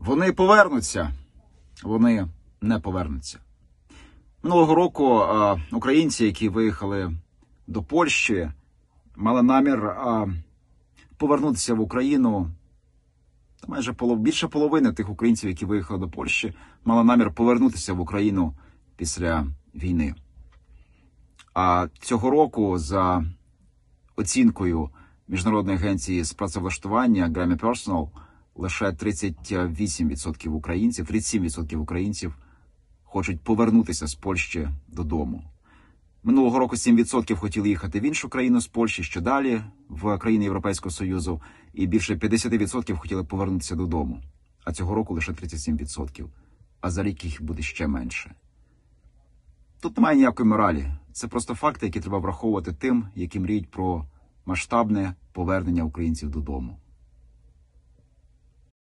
Вони повернуться, вони не повернуться. Минулого року е, українці, які виїхали до Польщі, мали намір е, повернутися в Україну. Майже полов... більше половини тих українців, які виїхали до Польщі, мали намір повернутися в Україну після війни. А цього року, за оцінкою Міжнародної агенції з працевлаштування Grammy Personal, лише 38% українців, 37% українців хочуть повернутися з Польщі додому. Минулого року 7% хотіли їхати в іншу країну з Польщі, що далі в країни Європейського Союзу, і більше 50% хотіли повернутися додому. А цього року лише 37%. А за рік їх буде ще менше. Тут немає ніякої моралі. Це просто факти, які треба враховувати тим, які мріють про масштабне повернення українців додому.